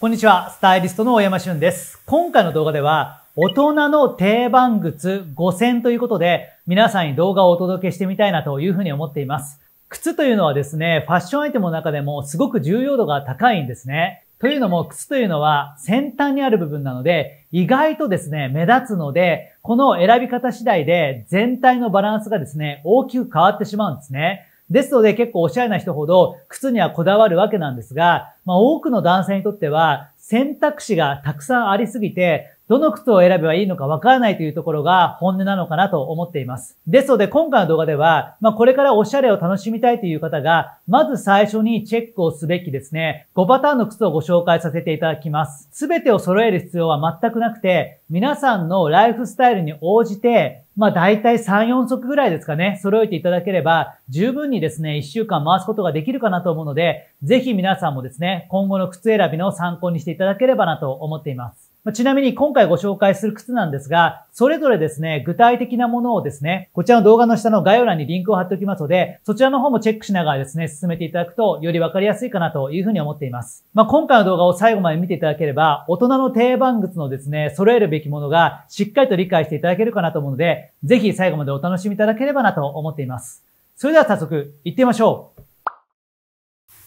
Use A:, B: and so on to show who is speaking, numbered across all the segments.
A: こんにちは、スタイリストの大山俊です。今回の動画では、大人の定番靴5選ということで、皆さんに動画をお届けしてみたいなというふうに思っています。靴というのはですね、ファッションアイテムの中でもすごく重要度が高いんですね。というのも、靴というのは先端にある部分なので、意外とですね、目立つので、この選び方次第で全体のバランスがですね、大きく変わってしまうんですね。ですので結構おしゃれな人ほど靴にはこだわるわけなんですが、まあ、多くの男性にとっては選択肢がたくさんありすぎて、どの靴を選べばいいのかわからないというところが本音なのかなと思っています。ですので今回の動画では、まあ、これからおしゃれを楽しみたいという方が、まず最初にチェックをすべきですね、5パターンの靴をご紹介させていただきます。すべてを揃える必要は全くなくて、皆さんのライフスタイルに応じて、まあ大体3、4足ぐらいですかね、揃えていただければ、十分にですね、1週間回すことができるかなと思うので、ぜひ皆さんもですね、今後の靴選びの参考にしていただければなと思っています。ちなみに今回ご紹介する靴なんですが、それぞれですね、具体的なものをですね、こちらの動画の下の概要欄にリンクを貼っておきますので、そちらの方もチェックしながらですね、進めていただくとよりわかりやすいかなというふうに思っています。まあ、今回の動画を最後まで見ていただければ、大人の定番靴のですね、揃えるべきものがしっかりと理解していただけるかなと思うので、ぜひ最後までお楽しみいただければなと思っています。それでは早速、行ってみましょう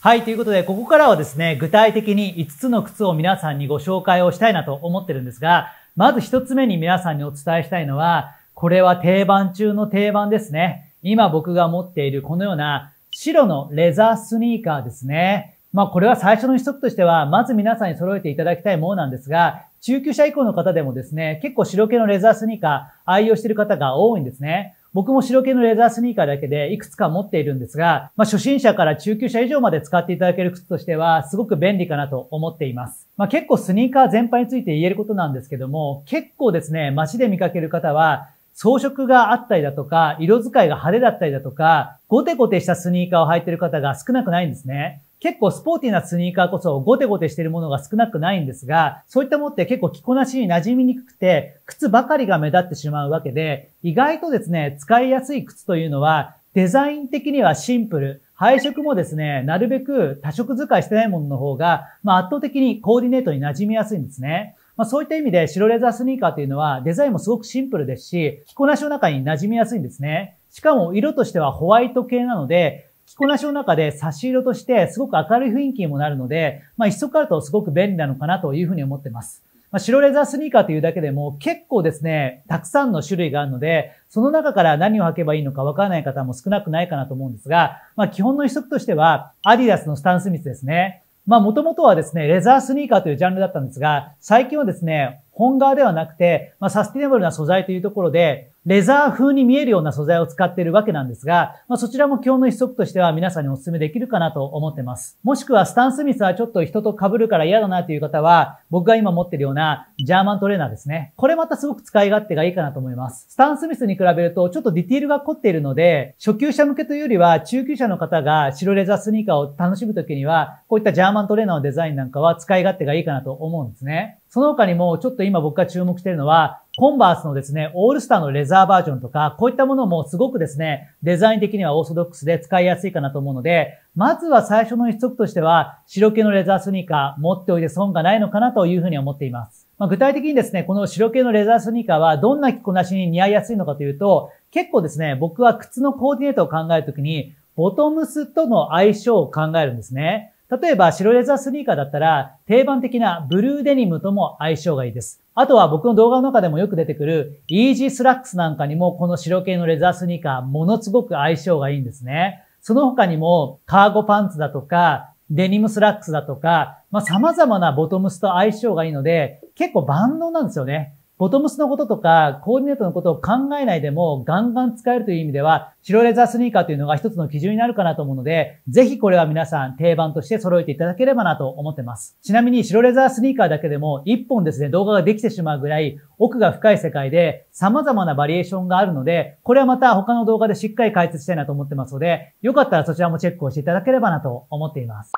A: はい、ということで、ここからはですね、具体的に5つの靴を皆さんにご紹介をしたいなと思ってるんですが、まず1つ目に皆さんにお伝えしたいのは、これは定番中の定番ですね。今僕が持っているこのような白のレザースニーカーですね。まあこれは最初の一足としては、まず皆さんに揃えていただきたいものなんですが、中級者以降の方でもですね、結構白系のレザースニーカー愛用している方が多いんですね。僕も白系のレザースニーカーだけでいくつか持っているんですが、まあ、初心者から中級者以上まで使っていただける靴としては、すごく便利かなと思っています。まあ、結構スニーカー全般について言えることなんですけども、結構ですね、街で見かける方は、装飾があったりだとか、色使いが派手だったりだとか、ゴテゴテしたスニーカーを履いてる方が少なくないんですね。結構スポーティーなスニーカーこそゴテゴテしてるものが少なくないんですが、そういったものって結構着こなしに馴染みにくくて、靴ばかりが目立ってしまうわけで、意外とですね、使いやすい靴というのは、デザイン的にはシンプル、配色もですね、なるべく多色使いしてないものの方が、まあ、圧倒的にコーディネートに馴染みやすいんですね。まあ、そういった意味で白レザースニーカーというのはデザインもすごくシンプルですし、着こなしの中に馴染みやすいんですね。しかも色としてはホワイト系なので、着こなしの中で差し色としてすごく明るい雰囲気にもなるので、まあ一足あるとすごく便利なのかなというふうに思ってます。まあ、白レザースニーカーというだけでも結構ですね、たくさんの種類があるので、その中から何を履けばいいのかわからない方も少なくないかなと思うんですが、まあ基本の一足としては、アディダスのスタンスミスですね。まあもともとはですね、レザースニーカーというジャンルだったんですが、最近はですね、本革ではなくて、まあ、サスティナブルな素材というところで、レザー風に見えるような素材を使っているわけなんですが、まあ、そちらも今日の一足としては皆さんにお勧めできるかなと思ってます。もしくはスタン・スミスはちょっと人と被るから嫌だなという方は、僕が今持ってるようなジャーマントレーナーですね。これまたすごく使い勝手がいいかなと思います。スタン・スミスに比べるとちょっとディティールが凝っているので、初級者向けというよりは中級者の方が白レザースニーカーを楽しむときには、こういったジャーマントレーナーのデザインなんかは使い勝手がいいかなと思うんですね。その他にも、ちょっと今僕が注目しているのは、コンバースのですね、オールスターのレザーバージョンとか、こういったものもすごくですね、デザイン的にはオーソドックスで使いやすいかなと思うので、まずは最初の一足としては、白系のレザースニーカー持っておいて損がないのかなというふうに思っています。まあ、具体的にですね、この白系のレザースニーカーはどんな着こなしに似合いやすいのかというと、結構ですね、僕は靴のコーディネートを考えるときに、ボトムスとの相性を考えるんですね。例えば白レザースニーカーだったら定番的なブルーデニムとも相性がいいです。あとは僕の動画の中でもよく出てくるイージースラックスなんかにもこの白系のレザースニーカーものすごく相性がいいんですね。その他にもカーゴパンツだとかデニムスラックスだとか、まあ、様々なボトムスと相性がいいので結構万能なんですよね。ボトムスのこととか、コーディネートのことを考えないでも、ガンガン使えるという意味では、白レザースニーカーというのが一つの基準になるかなと思うので、ぜひこれは皆さん定番として揃えていただければなと思ってます。ちなみに白レザースニーカーだけでも、1本ですね、動画ができてしまうぐらい、奥が深い世界で様々なバリエーションがあるので、これはまた他の動画でしっかり解説したいなと思ってますので、よかったらそちらもチェックをしていただければなと思っています。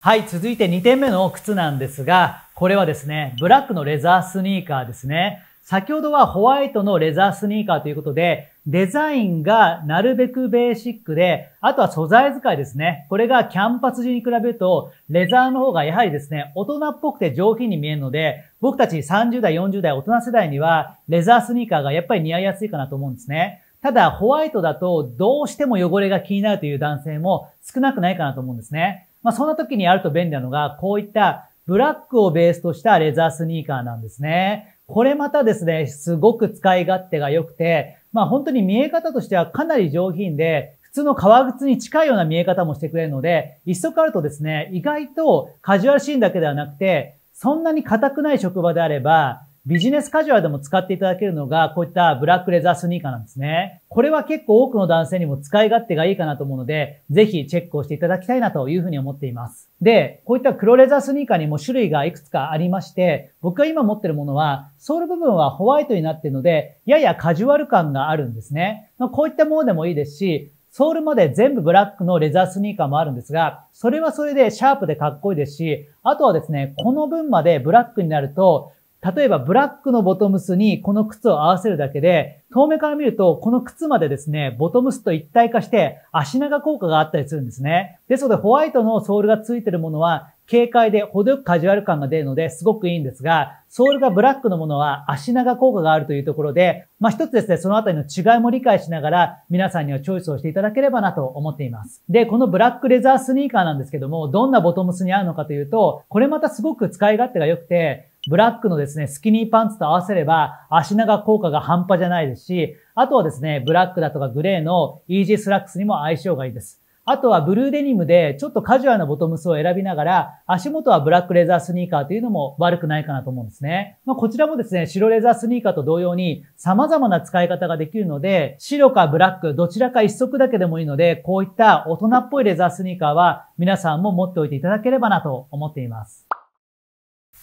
A: はい、続いて2点目の靴なんですが、これはですね、ブラックのレザースニーカーですね。先ほどはホワイトのレザースニーカーということで、デザインがなるべくベーシックで、あとは素材使いですね。これがキャンパス時に比べると、レザーの方がやはりですね、大人っぽくて上品に見えるので、僕たち30代、40代、大人世代には、レザースニーカーがやっぱり似合いやすいかなと思うんですね。ただ、ホワイトだとどうしても汚れが気になるという男性も少なくないかなと思うんですね。まあ、そんな時にあると便利なのが、こういったブラックをベースとしたレザースニーカーなんですね。これまたですね、すごく使い勝手が良くて、まあ本当に見え方としてはかなり上品で、普通の革靴に近いような見え方もしてくれるので、一足あるとですね、意外とカジュアルシーンだけではなくて、そんなに硬くない職場であれば、ビジネスカジュアルでも使っていただけるのが、こういったブラックレザースニーカーなんですね。これは結構多くの男性にも使い勝手がいいかなと思うので、ぜひチェックをしていただきたいなというふうに思っています。で、こういった黒レザースニーカーにも種類がいくつかありまして、僕が今持ってるものは、ソール部分はホワイトになっているので、ややカジュアル感があるんですね。まあ、こういったものでもいいですし、ソールまで全部ブラックのレザースニーカーもあるんですが、それはそれでシャープでかっこいいですし、あとはですね、この分までブラックになると、例えばブラックのボトムスにこの靴を合わせるだけで、遠目から見るとこの靴までですね、ボトムスと一体化して足長効果があったりするんですね。ですのでホワイトのソールが付いてるものは軽快で程よくカジュアル感が出るのですごくいいんですが、ソールがブラックのものは足長効果があるというところで、まあ一つですね、そのあたりの違いも理解しながら皆さんにはチョイスをしていただければなと思っています。で、このブラックレザースニーカーなんですけども、どんなボトムスに合うのかというと、これまたすごく使い勝手が良くて、ブラックのですね、スキニーパンツと合わせれば、足長効果が半端じゃないですし、あとはですね、ブラックだとかグレーのイージースラックスにも相性がいいです。あとはブルーデニムでちょっとカジュアルなボトムスを選びながら、足元はブラックレザースニーカーというのも悪くないかなと思うんですね。まあ、こちらもですね、白レザースニーカーと同様に様々な使い方ができるので、白かブラック、どちらか一足だけでもいいので、こういった大人っぽいレザースニーカーは皆さんも持っておいていただければなと思っています。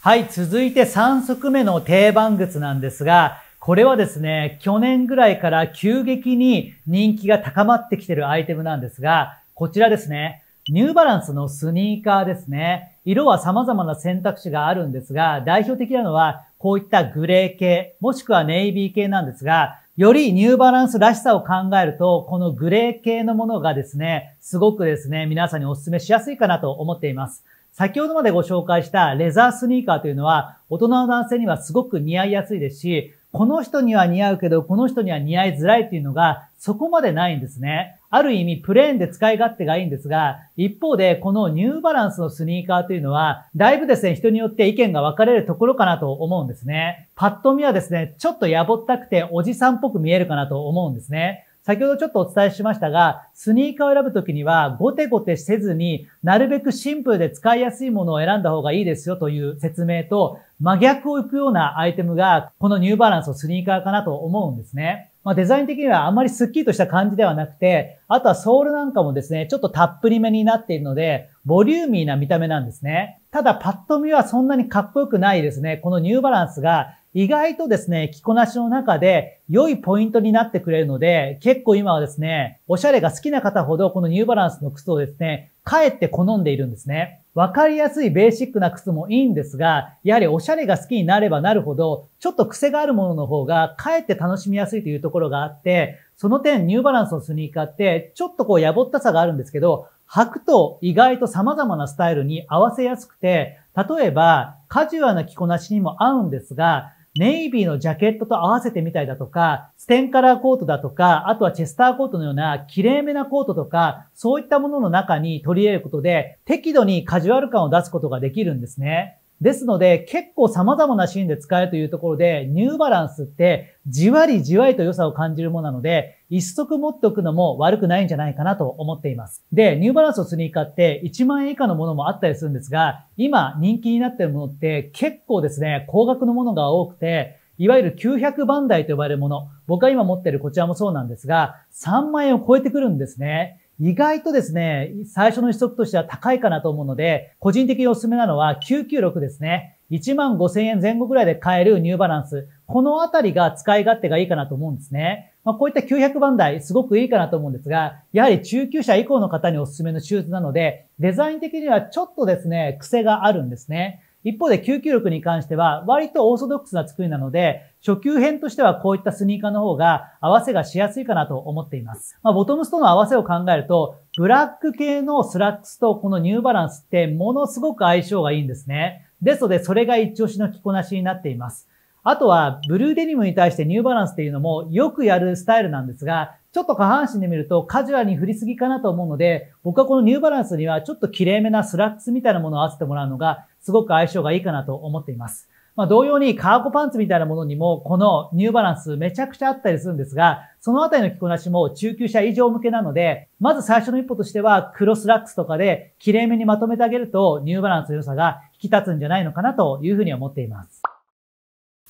A: はい、続いて3足目の定番靴なんですが、これはですね、去年ぐらいから急激に人気が高まってきてるアイテムなんですが、こちらですね、ニューバランスのスニーカーですね。色は様々な選択肢があるんですが、代表的なのはこういったグレー系、もしくはネイビー系なんですが、よりニューバランスらしさを考えると、このグレー系のものがですね、すごくですね、皆さんにお勧めしやすいかなと思っています。先ほどまでご紹介したレザースニーカーというのは、大人の男性にはすごく似合いやすいですし、この人には似合うけど、この人には似合いづらいっていうのが、そこまでないんですね。ある意味、プレーンで使い勝手がいいんですが、一方で、このニューバランスのスニーカーというのは、だいぶですね、人によって意見が分かれるところかなと思うんですね。パッと見はですね、ちょっとやぼったくておじさんっぽく見えるかなと思うんですね。先ほどちょっとお伝えしましたが、スニーカーを選ぶときには、ゴテゴテせずに、なるべくシンプルで使いやすいものを選んだ方がいいですよという説明と、真逆を行くようなアイテムが、このニューバランスのスニーカーかなと思うんですね。まあ、デザイン的にはあんまりスッキリとした感じではなくて、あとはソールなんかもですね、ちょっとたっぷりめになっているので、ボリューミーな見た目なんですね。ただパッと見はそんなにかっこよくないですね。このニューバランスが意外とですね、着こなしの中で良いポイントになってくれるので、結構今はですね、おしゃれが好きな方ほどこのニューバランスの靴をですね、かえって好んでいるんですね。わかりやすいベーシックな靴もいいんですが、やはりおしゃれが好きになればなるほど、ちょっと癖があるものの方が、かえって楽しみやすいというところがあって、その点ニューバランスのスニーカーって、ちょっとこうやぼったさがあるんですけど、履くと意外と様々なスタイルに合わせやすくて、例えば、カジュアルな着こなしにも合うんですが、ネイビーのジャケットと合わせてみたりだとか、ステンカラーコートだとか、あとはチェスターコートのような綺麗めなコートとか、そういったものの中に取り入れることで、適度にカジュアル感を出すことができるんですね。ですので、結構様々なシーンで使えるというところで、ニューバランスってじわりじわりと良さを感じるものなので、一足持っておくのも悪くないんじゃないかなと思っています。で、ニューバランスのスニーカーって1万円以下のものもあったりするんですが、今人気になっているものって結構ですね、高額のものが多くて、いわゆる900番台と呼ばれるもの、僕が今持っているこちらもそうなんですが、3万円を超えてくるんですね。意外とですね、最初の一足としては高いかなと思うので、個人的におすすめなのは996ですね。1万5000円前後ぐらいで買えるニューバランス。このあたりが使い勝手がいいかなと思うんですね。まあ、こういった900番台、すごくいいかなと思うんですが、やはり中級者以降の方におすすめのシューズなので、デザイン的にはちょっとですね、癖があるんですね。一方で996に関しては割とオーソドックスな作りなので、初級編としてはこういったスニーカーの方が合わせがしやすいかなと思っています。まあ、ボトムスとの合わせを考えると、ブラック系のスラックスとこのニューバランスってものすごく相性がいいんですね。ですので、それが一押しの着こなしになっています。あとは、ブルーデニムに対してニューバランスっていうのもよくやるスタイルなんですが、ちょっと下半身で見るとカジュアルに振りすぎかなと思うので、僕はこのニューバランスにはちょっと綺麗めなスラックスみたいなものを合わせてもらうのがすごく相性がいいかなと思っています。まあ、同様にカーゴパンツみたいなものにも、このニューバランスめちゃくちゃあったりするんですが、そのあたりの着こなしも中級者以上向けなので、まず最初の一歩としては、クロスラックスとかで、綺麗めにまとめてあげると、ニューバランスの良さが引き立つんじゃないのかなというふうに思っています。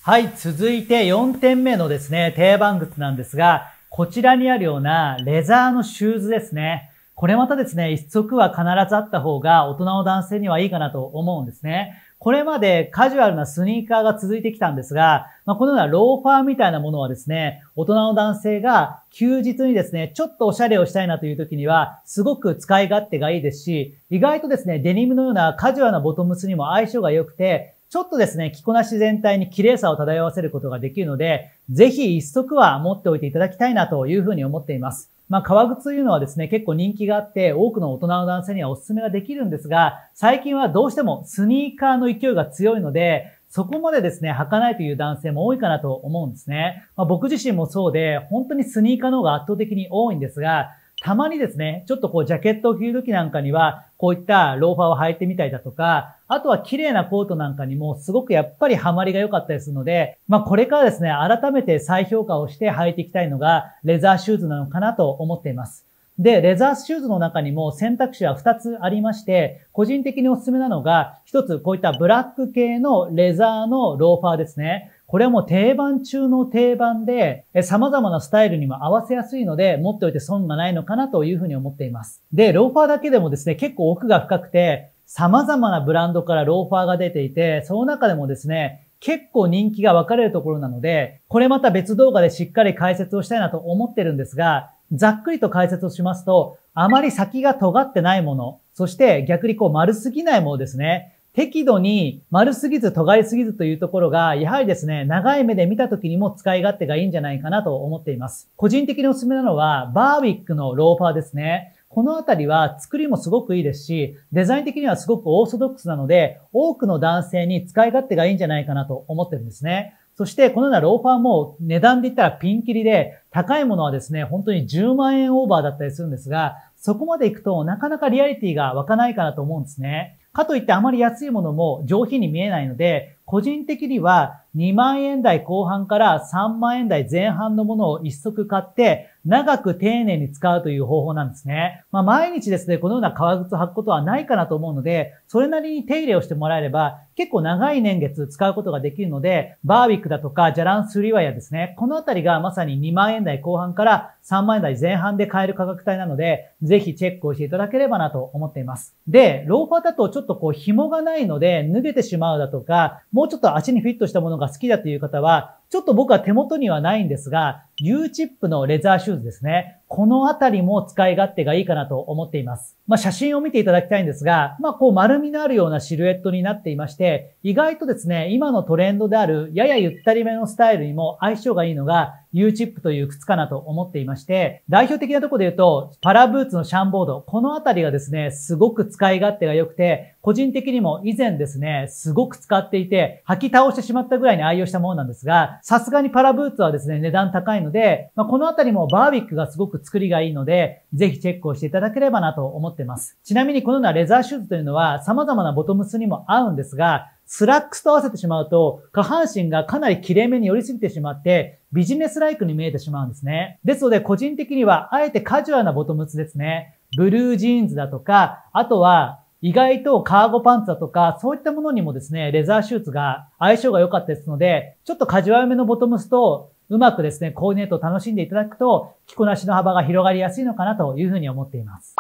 A: はい、続いて4点目のですね、定番靴なんですが、こちらにあるようなレザーのシューズですね。これまたですね、一足は必ずあった方が大人の男性にはいいかなと思うんですね。これまでカジュアルなスニーカーが続いてきたんですが、まあ、このようなローファーみたいなものはですね、大人の男性が休日にですね、ちょっとおしゃれをしたいなという時には、すごく使い勝手がいいですし、意外とですね、デニムのようなカジュアルなボトムスにも相性が良くて、ちょっとですね、着こなし全体に綺麗さを漂わせることができるので、ぜひ一足は持っておいていただきたいなというふうに思っています。まあ、革靴というのはですね、結構人気があって、多くの大人の男性にはお勧めができるんですが、最近はどうしてもスニーカーの勢いが強いので、そこまでですね、履かないという男性も多いかなと思うんですね。まあ、僕自身もそうで、本当にスニーカーの方が圧倒的に多いんですが、たまにですね、ちょっとこうジャケットを着るときなんかには、こういったローファーを履いてみたりだとか、あとは綺麗なコートなんかにもすごくやっぱりハマりが良かったりするので、まあこれからですね、改めて再評価をして履いていきたいのがレザーシューズなのかなと思っています。で、レザーシューズの中にも選択肢は2つありまして、個人的におすすめなのが、1つこういったブラック系のレザーのローファーですね。これはもう定番中の定番で、様々なスタイルにも合わせやすいので、持っておいて損がないのかなというふうに思っています。で、ローファーだけでもですね、結構奥が深くて、様々なブランドからローファーが出ていて、その中でもですね、結構人気が分かれるところなので、これまた別動画でしっかり解説をしたいなと思ってるんですが、ざっくりと解説をしますと、あまり先が尖ってないもの、そして逆にこう丸すぎないものですね。適度に丸すぎず尖りすぎずというところが、やはりですね、長い目で見た時にも使い勝手がいいんじゃないかなと思っています。個人的におすすめなのは、バーウィックのローファーですね。このあたりは作りもすごくいいですし、デザイン的にはすごくオーソドックスなので、多くの男性に使い勝手がいいんじゃないかなと思ってるんですね。そして、このようなローファーも値段で言ったらピンキリで、高いものはですね、本当に10万円オーバーだったりするんですが、そこまで行くとなかなかリアリティが湧かないかなと思うんですね。かといってあまり安いものも上品に見えないので、個人的には2万円台後半から3万円台前半のものを一足買って、長く丁寧に使うという方法なんですね。まあ、毎日ですね、このような革靴履くことはないかなと思うので、それなりに手入れをしてもらえれば、結構長い年月使うことができるので、バービックだとか、ジャランスリワイヤですね、このあたりがまさに2万円台後半から3万円台前半で買える価格帯なので、ぜひチェックをしていただければなと思っています。で、ローファーだとちょっとこう紐がないので、脱げてしまうだとか、もうちょっと足にフィットしたものが好きだという方は、ちょっと僕は手元にはないんですが、U チップのレザーシューズですね。このあたりも使い勝手がいいかなと思っています。まあ、写真を見ていただきたいんですが、まあ、こう丸みのあるようなシルエットになっていまして、意外とですね、今のトレンドであるややゆったりめのスタイルにも相性がいいのが、U チップという靴かなと思っていまして、代表的なところで言うと、パラブーツのシャンボード、このあたりがですね、すごく使い勝手が良くて、個人的にも以前ですね、すごく使っていて、履き倒してしまったぐらいに愛用したものなんですが、さすがにパラブーツはですね、値段高いので、まあ、このあたりもバービックがすごく作りがいいので、ぜひチェックをしていただければなと思ってます。ちなみにこのようなレザーシューズというのは様々なボトムスにも合うんですが、スラックスと合わせてしまうと、下半身がかなり切れ目に寄りすぎてしまって、ビジネスライクに見えてしまうんですね。ですので、個人的には、あえてカジュアルなボトムスですね。ブルージーンズだとか、あとは、意外とカーゴパンツだとか、そういったものにもですね、レザーシューツが相性が良かったですので、ちょっとカジュアルめのボトムスと、うまくですね、コーディネートを楽しんでいただくと、着こなしの幅が広がりやすいのかなというふうに思っています。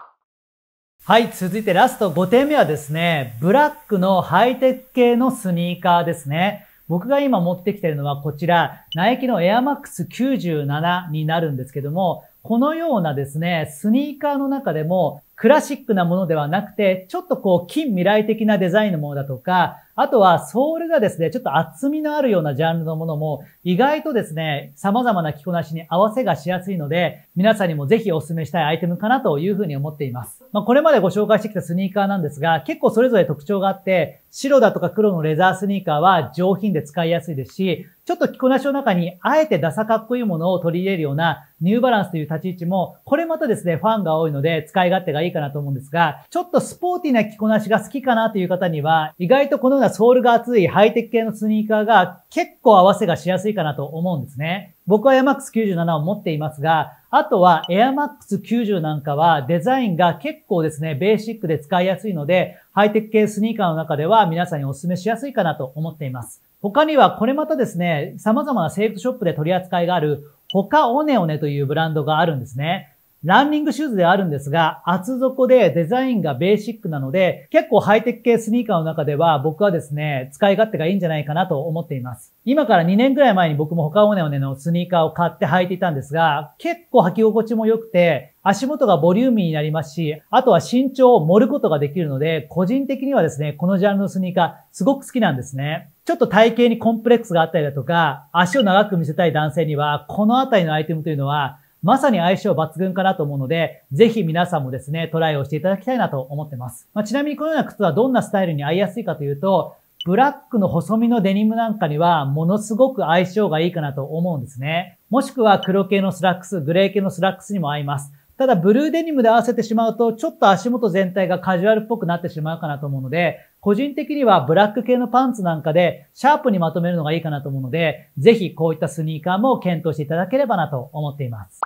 A: はい、続いてラスト5点目はですね、ブラックのハイテク系のスニーカーですね。僕が今持ってきてるのはこちら、ナイキのエアマックス97になるんですけども、このようなですね、スニーカーの中でもクラシックなものではなくて、ちょっとこう近未来的なデザインのものだとか、あとは、ソールがですね、ちょっと厚みのあるようなジャンルのものも、意外とですね、様々な着こなしに合わせがしやすいので、皆さんにもぜひお勧めしたいアイテムかなというふうに思っています。まあ、これまでご紹介してきたスニーカーなんですが、結構それぞれ特徴があって、白だとか黒のレザースニーカーは上品で使いやすいですし、ちょっと着こなしの中に、あえてダサかっこいいものを取り入れるような、ニューバランスという立ち位置も、これまたですね、ファンが多いので、使い勝手がいいかなと思うんですが、ちょっとスポーティーな着こなしが好きかなという方には、意外とこのようななソールが厚いハイテック系のスニーカーが結構合わせがしやすいかなと思うんですね。僕は AirMax97 を持っていますが、あとは AirMax90 なんかはデザインが結構ですね、ベーシックで使いやすいので、ハイテック系スニーカーの中では皆さんにお勧めしやすいかなと思っています。他にはこれまたですね、様々なセーフショップで取り扱いがある、他オネオネというブランドがあるんですね。ランニングシューズであるんですが、厚底でデザインがベーシックなので、結構ハイテク系スニーカーの中では僕はですね、使い勝手がいいんじゃないかなと思っています。今から2年くらい前に僕も他オネオネのスニーカーを買って履いていたんですが、結構履き心地も良くて、足元がボリューミーになりますし、あとは身長を盛ることができるので、個人的にはですね、このジャンルのスニーカーすごく好きなんですね。ちょっと体型にコンプレックスがあったりだとか、足を長く見せたい男性には、このあたりのアイテムというのは、まさに相性抜群かなと思うので、ぜひ皆さんもですね、トライをしていただきたいなと思ってます。まあ、ちなみにこのような靴はどんなスタイルに合いやすいかというと、ブラックの細身のデニムなんかにはものすごく相性がいいかなと思うんですね。もしくは黒系のスラックス、グレー系のスラックスにも合います。ただブルーデニムで合わせてしまうと、ちょっと足元全体がカジュアルっぽくなってしまうかなと思うので、個人的にはブラック系のパンツなんかで、シャープにまとめるのがいいかなと思うので、ぜひこういったスニーカーも検討していただければなと思っています。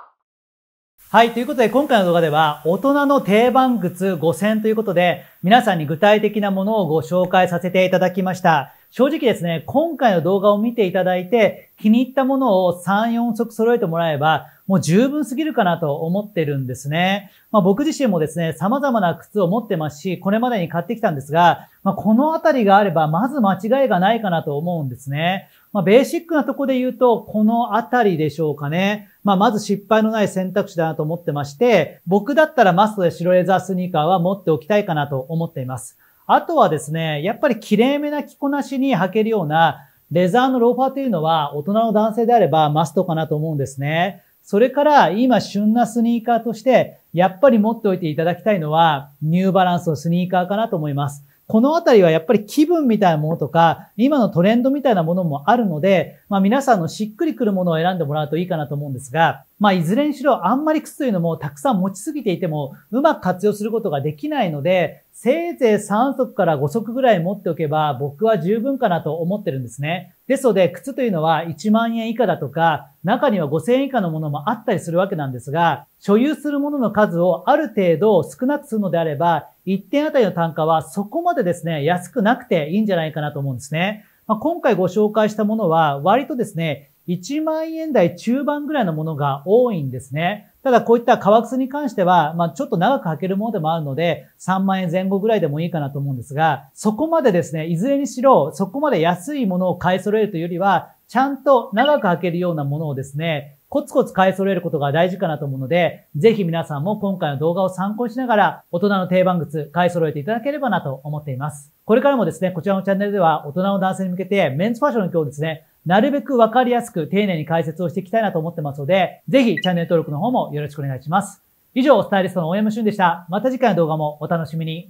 A: はい。ということで、今回の動画では、大人の定番靴5選ということで、皆さんに具体的なものをご紹介させていただきました。正直ですね、今回の動画を見ていただいて、気に入ったものを3、4足揃えてもらえば、もう十分すぎるかなと思ってるんですね。まあ、僕自身もですね、様々な靴を持ってますし、これまでに買ってきたんですが、まあ、このあたりがあれば、まず間違いがないかなと思うんですね。まあ、ベーシックなとこで言うと、このあたりでしょうかね。まあ、まず失敗のない選択肢だなと思ってまして、僕だったらマストで白レザースニーカーは持っておきたいかなと思っています。あとはですね、やっぱり綺麗めな着こなしに履けるようなレザーのローファーというのは大人の男性であればマストかなと思うんですね。それから今旬なスニーカーとしてやっぱり持っておいていただきたいのはニューバランスのスニーカーかなと思います。このあたりはやっぱり気分みたいなものとか、今のトレンドみたいなものもあるので、まあ皆さんのしっくりくるものを選んでもらうといいかなと思うんですが、まあ、いずれにしろあんまり靴というのもたくさん持ちすぎていてもうまく活用することができないので、せいぜい3足から5足ぐらい持っておけば僕は十分かなと思ってるんですね。ですので、靴というのは1万円以下だとか、中には5000円以下のものもあったりするわけなんですが、所有するものの数をある程度少なくするのであれば、1点あたりの単価はそこまでですね、安くなくていいんじゃないかなと思うんですね。まあ、今回ご紹介したものは割とですね、1万円台中盤ぐらいのものが多いんですね。ただこういった革靴に関しては、まあ、ちょっと長く履けるものでもあるので、3万円前後ぐらいでもいいかなと思うんですが、そこまでですね、いずれにしろ、そこまで安いものを買い揃えるというよりは、ちゃんと長く履けるようなものをですね、コツコツ買い揃えることが大事かなと思うので、ぜひ皆さんも今回の動画を参考にしながら、大人の定番靴買い揃えていただければなと思っています。これからもですね、こちらのチャンネルでは、大人の男性に向けて、メンズファッションの今日ですね、なるべくわかりやすく丁寧に解説をしていきたいなと思ってますので、ぜひチャンネル登録の方もよろしくお願いします。以上、スタイリストの大山俊でした。また次回の動画もお楽しみに。